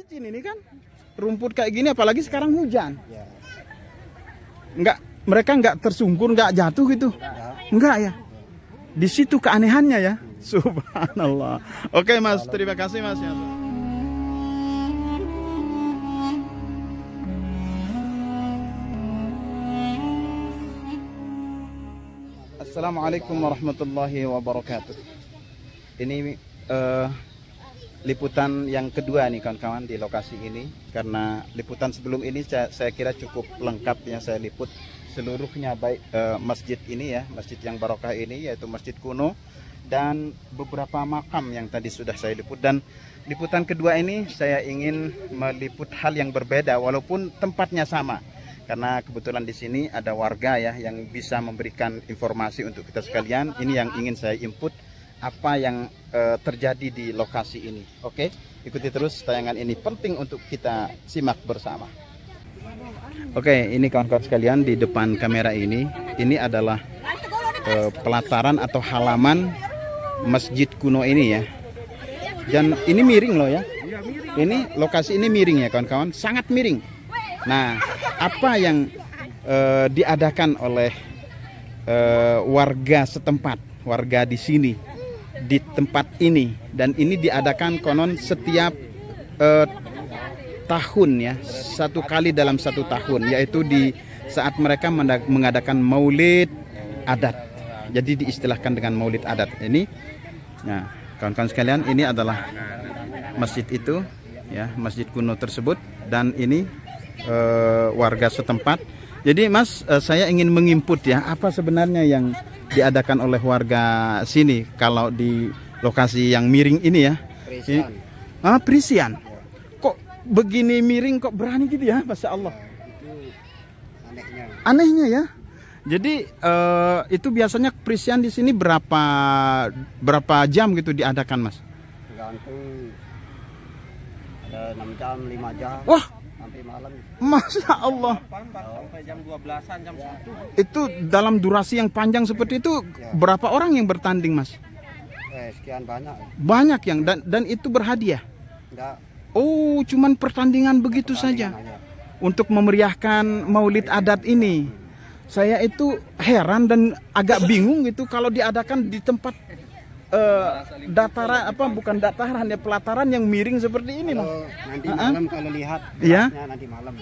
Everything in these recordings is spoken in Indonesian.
licin ini kan rumput kayak gini apalagi sekarang hujan ya. nggak mereka enggak tersungkur enggak jatuh gitu enggak ya di situ keanehannya ya hmm. subhanallah oke mas terima kasih mas ya. Assalamualaikum warahmatullahi wabarakatuh ini uh, liputan yang kedua nih kawan-kawan di lokasi ini karena liputan sebelum ini saya, saya kira cukup lengkap yang saya liput seluruhnya baik eh, masjid ini ya masjid yang barokah ini yaitu masjid kuno dan beberapa makam yang tadi sudah saya liput dan liputan kedua ini saya ingin meliput hal yang berbeda walaupun tempatnya sama karena kebetulan di sini ada warga ya yang bisa memberikan informasi untuk kita sekalian ini yang ingin saya input apa yang uh, terjadi di lokasi ini. Oke, okay? ikuti terus tayangan ini penting untuk kita simak bersama. Oke, okay, ini kawan-kawan sekalian di depan kamera ini, ini adalah uh, pelataran atau halaman masjid kuno ini ya. Dan ini miring loh ya. Ini lokasi ini miring ya kawan-kawan, sangat miring. Nah, apa yang uh, diadakan oleh uh, warga setempat, warga di sini di tempat ini dan ini diadakan konon setiap eh, tahun ya satu kali dalam satu tahun yaitu di saat mereka mengadakan maulid adat jadi diistilahkan dengan maulid adat ini nah kawan-kawan sekalian ini adalah masjid itu ya masjid kuno tersebut dan ini eh, warga setempat jadi mas eh, saya ingin menginput ya apa sebenarnya yang diadakan oleh warga sini kalau di lokasi yang miring ini ya. Prisian. Ah, Prisian Kok begini miring kok berani gitu ya, Masya Allah. Ya, anehnya. ya. Jadi uh, itu biasanya perisian di sini berapa berapa jam gitu diadakan, Mas? Tergantung ada enam jam, lima jam. Wah, Masya Allah. Itu dalam durasi yang panjang seperti itu, ya. berapa orang yang bertanding, Mas? Eh, sekian banyak. Banyak yang, dan, dan itu berhadiah? Oh, cuman pertandingan begitu saja. Untuk memeriahkan maulid adat ini. Saya itu heran dan agak bingung gitu kalau diadakan di tempat uh, dataran apa bukan dataran ya pelataran yang miring seperti ini kalau, Nanti uh -huh. malam kalau lihat. ya. Nanti malam.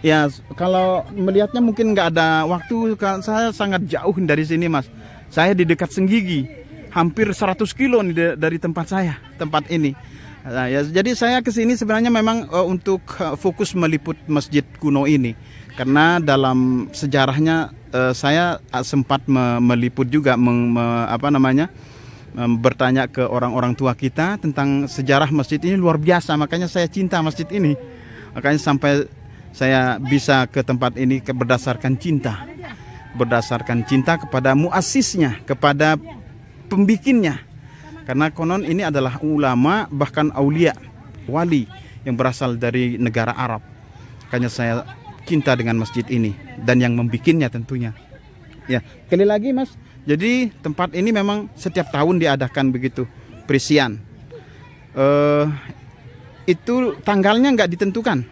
Ya kalau melihatnya mungkin nggak ada waktu. Saya sangat jauh dari sini mas. Saya di dekat Senggigi, hampir 100 kilo nih dari tempat saya, tempat ini. Nah, ya, jadi saya kesini sebenarnya memang uh, untuk eh, fokus meliput masjid kuno ini karena dalam sejarahnya uh, saya sempat me meliput juga me me apa namanya bertanya ke orang-orang tua kita tentang sejarah masjid ini luar biasa makanya saya cinta masjid ini makanya sampai saya bisa ke tempat ini berdasarkan cinta berdasarkan cinta kepada muasisnya kepada pembikinnya karena konon ini adalah ulama bahkan aulia wali yang berasal dari negara Arab makanya saya cinta dengan masjid ini dan yang membikinnya tentunya ya kali lagi mas jadi tempat ini memang setiap tahun diadakan begitu Perisian Uh, Itu tanggalnya nggak ditentukan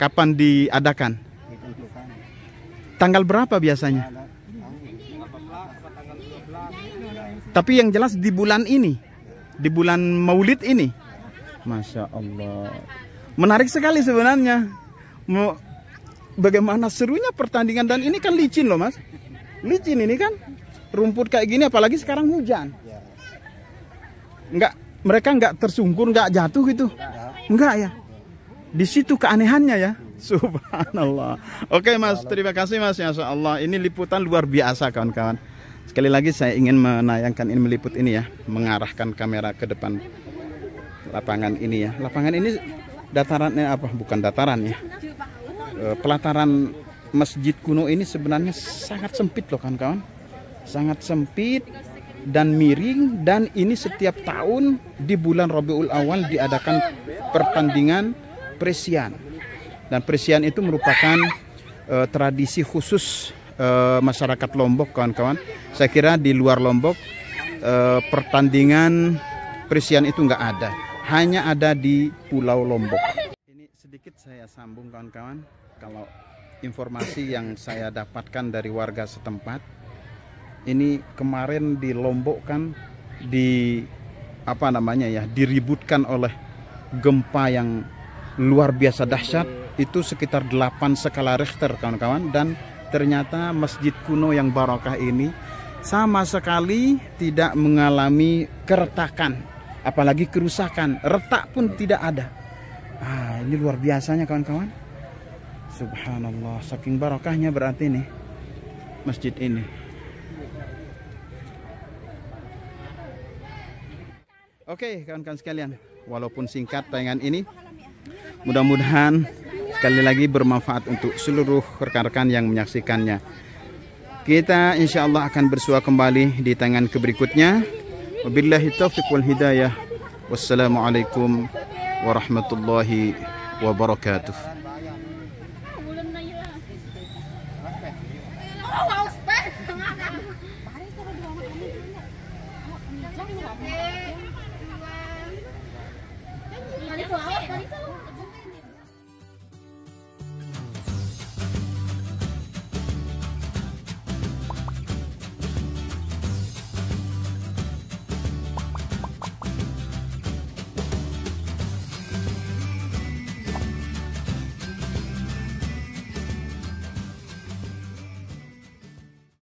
Kapan diadakan Tanggal berapa biasanya Tapi yang jelas di bulan ini Di bulan maulid ini Masya Allah Menarik sekali sebenarnya Bagaimana serunya pertandingan Dan ini kan licin loh mas licin ini kan rumput kayak gini apalagi sekarang hujan Enggak, mereka enggak tersungkur enggak jatuh gitu Enggak ya di situ keanehannya ya subhanallah oke mas terima kasih mas ya Allah ini liputan luar biasa kawan-kawan sekali lagi saya ingin menayangkan ini meliput ini ya mengarahkan kamera ke depan lapangan ini ya lapangan ini datarannya apa bukan dataran ya eh, pelataran masjid kuno ini sebenarnya sangat sempit loh kawan-kawan sangat sempit dan miring dan ini setiap tahun di bulan Rabiul Awal diadakan pertandingan presian. Dan presian itu merupakan uh, tradisi khusus uh, masyarakat Lombok kawan-kawan. Saya kira di luar Lombok uh, pertandingan presian itu nggak ada. Hanya ada di Pulau Lombok. Ini sedikit saya sambung kawan-kawan kalau informasi yang saya dapatkan dari warga setempat ini kemarin di Lombok kan di apa namanya ya diributkan oleh gempa yang luar biasa dahsyat itu sekitar 8 skala Richter kawan-kawan dan ternyata masjid kuno yang barokah ini sama sekali tidak mengalami keretakan apalagi kerusakan retak pun tidak ada ah, ini luar biasanya kawan-kawan subhanallah saking barokahnya berarti nih masjid ini Oke, okay, kawan-kawan sekalian, walaupun singkat tayangan ini, mudah-mudahan sekali lagi bermanfaat untuk seluruh rekan-rekan yang menyaksikannya. Kita insya Allah akan bersua kembali di tangan keberikutnya. Wabillahi taufiq wal hidayah. Wassalamualaikum warahmatullahi wabarakatuh.